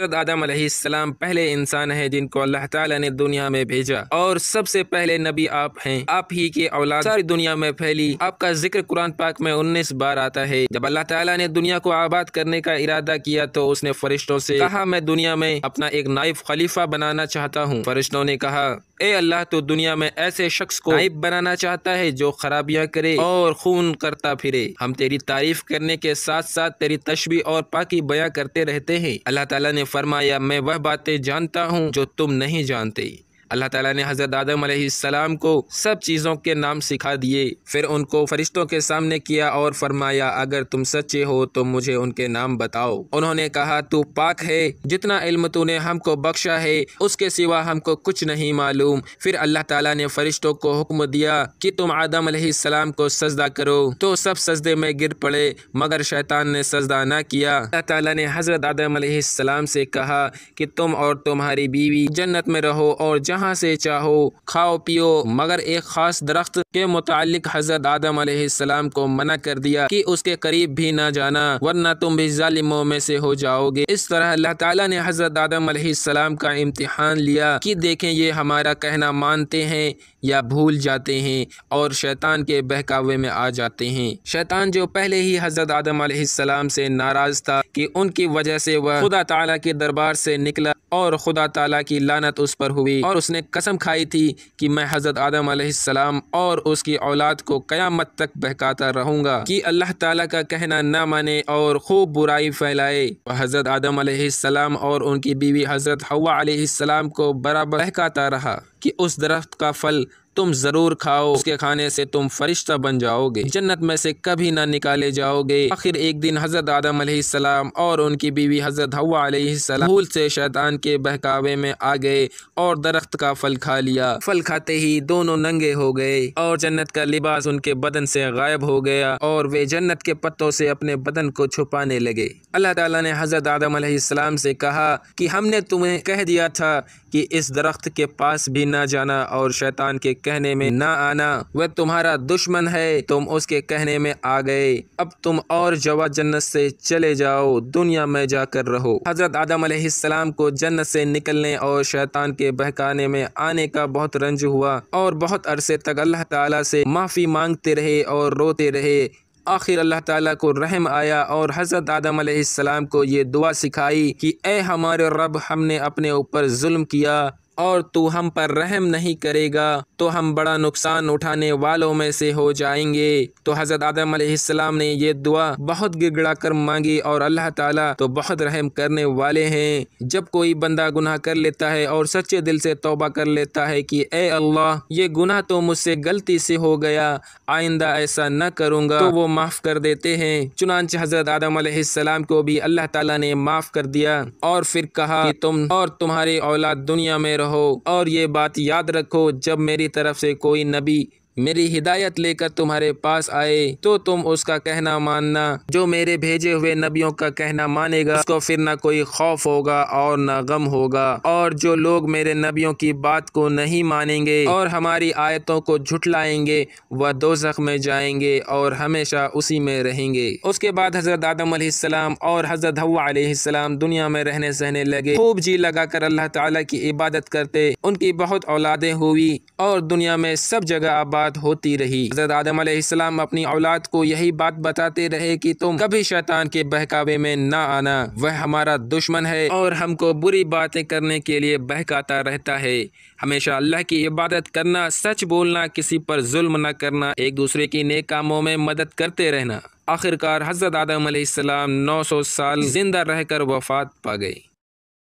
हज़रत आदम आदम पहले इंसान हैं जिनको अल्लाह ताला ने दुनिया में भेजा और सबसे पहले नबी आप हैं आप ही के औलाद सारी दुनिया में फैली आपका जिक्र कुरान पाक में उन्नीस बार आता है जब अल्लाह ताला ने दुनिया को आबाद करने का इरादा किया तो उसने फरिश्तों से कहा मैं दुनिया में अपना एक नाइफ खलीफा बनाना चाहता हूँ फरिश्तों ने कहा ए अल्लाह तो दुनिया में ऐसे शख्स को नाइब बनाना चाहता है जो खराबियां करे और खून करता फिरे हम तेरी तारीफ करने के साथ साथ तेरी तशबी और पाकि बयां करते रहते हैं अल्लाह ताला ने ने फरमाया मैं वह बातें जानता हूँ जो तुम नहीं जानते अल्लाह ताला ने हज़रत आदम आसमाम को सब चीज़ों के नाम सिखा दिए फिर उनको फरिश्तों के सामने किया और फरमाया अगर तुम सच्चे हो तो मुझे उनके नाम बताओ उन्होंने कहा तू पाक है जितना इल्म तूने हमको बख्शा है उसके सिवा हमको कुछ नहीं मालूम फिर अल्लाह ताला ने फरिश्तों को हुक्म दिया कि तुम आदम सलाम को सजदा करो तो सब सजदे में गिर पड़े मगर शैतान ने सजदा ना किया अल्लाह ताला ने हज़रत आदम आसमाम से कहा कि तुम और तुम्हारी बीवी जन्नत में रहो और जहाँ जहाँ से चाहो खाओ पियो मगर एक ख़ास दरख्त के मुतालिक हज़रत आदम आसमाम को मना कर दिया कि उसके करीब भी ना जाना वरना तुम भी जालिमों में से हो जाओगे इस तरह अल्लाह ताला ने हज़रत आदम सलाम का इम्तिहान लिया कि देखें ये हमारा कहना मानते हैं या भूल जाते हैं और शैतान के बहकावे में आ जाते हैं शैतान जो पहले ही हज़रत आदम सलाम से नाराज़ था कि उनकी वजह से वह खुदा ताला के दरबार से निकला और खुदा तला की लानत उस पर हुई और उसने कसम खाई थी कि मैं हज़रत आदम सलाम और उसकी औलाद को क़यामत तक बहकाता रहूँगा कि अल्लाह ताला का कहना न माने और खूब बुराई फैलाए हज़रत आदम सलाम और उनकी बीवी हज़रत हवा सलाम को बराबर बहकाता रहा कि उस दरख्त का फल तुम ज़रूर खाओ उसके खाने से तुम फरिश्ता बन जाओगे जन्नत में से कभी ना निकाले जाओगे आखिर एक दिन हज़रत आदम सलाम और उनकी बीवी हज़रत हवा भूल से शैतान के बहकावे में आ गए और दरख्त का फल खा लिया फल खाते ही दोनों नंगे हो गए और जन्नत का लिबास उनके बदन से गायब हो गया और वे जन्नत के पत्तों से अपने बदन को छुपाने लगे अल्लाह ताला ने हज़रत आदम सलाम से कहा कि हमने तुम्हें कह दिया था कि इस दरख्त के पास भी ना जाना और शैतान के कहने में ना आना वह तुम्हारा दुश्मन है तुम उसके कहने में आ गए अब तुम और जवा जन्नत से चले जाओ दुनिया में जाकर रहो हजरत आदम सलाम को जन्नत से निकलने और शैतान के बहकाने में आने का बहुत रंज हुआ और बहुत अरसे तक अल्लाह ताला से माफ़ी मांगते रहे और रोते रहे आखिर अल्लाह ताला को रहम आया और हज़रत आदम सलाम को ये दुआ सिखाई कि ए हमारे रब हमने अपने ऊपर जुल्म किया और तू हम पर रहम नहीं करेगा तो हम बड़ा नुकसान उठाने वालों में से हो जाएंगे तो हज़रत आदम आसमाम ने यह दुआ बहुत गिड़गड़ा कर मांगी और अल्लाह ताला तो बहुत रहम करने वाले हैं जब कोई बंदा गुनाह कर लेता है और सच्चे दिल से तौबा कर लेता है कि ए अल्लाह ये गुनाह तो मुझसे गलती से हो गया आइंदा ऐसा न करूँगा तो वो माफ़ कर देते हैं चुनानच हज़रत आदम आसमाम को भी अल्लाह ताला ने माफ़ कर दिया और फिर कहा तुम और तुम्हारी औलाद दुनिया में रहो और ये बात याद रखो जब मेरी तरफ से कोई नबी मेरी हिदायत लेकर तुम्हारे पास आए तो तुम उसका कहना मानना जो मेरे भेजे हुए नबियों का कहना मानेगा उसको फिर ना कोई खौफ होगा और ना गम होगा और जो लोग मेरे नबियों की बात को नहीं मानेंगे और हमारी आयतों को झुठलाएंगे वह दो में जाएंगे और हमेशा उसी में रहेंगे उसके बाद हज़रत आदम आदम और हज़रत हवाम दुनिया में रहने सहने लगे खूब जी लगा कर अल्लाह ताला की इबादत करते उनकी बहुत औलादे हुई और दुनिया में सब जगह आबाद बात होती रही हजरत आदम अलैहिस्सलाम अपनी औलाद को यही बात बताते रहे कि तुम कभी शैतान के बहकावे में ना आना वह हमारा दुश्मन है और हमको बुरी बातें करने के लिए बहकाता रहता है हमेशा अल्लाह की इबादत करना सच बोलना किसी पर जुल्म न करना एक दूसरे की नेक कामों में मदद करते रहना आखिरकार हजरत आदम अलैहिस्सलाम नौ सौ साल जिंदा रहकर वफात पा गई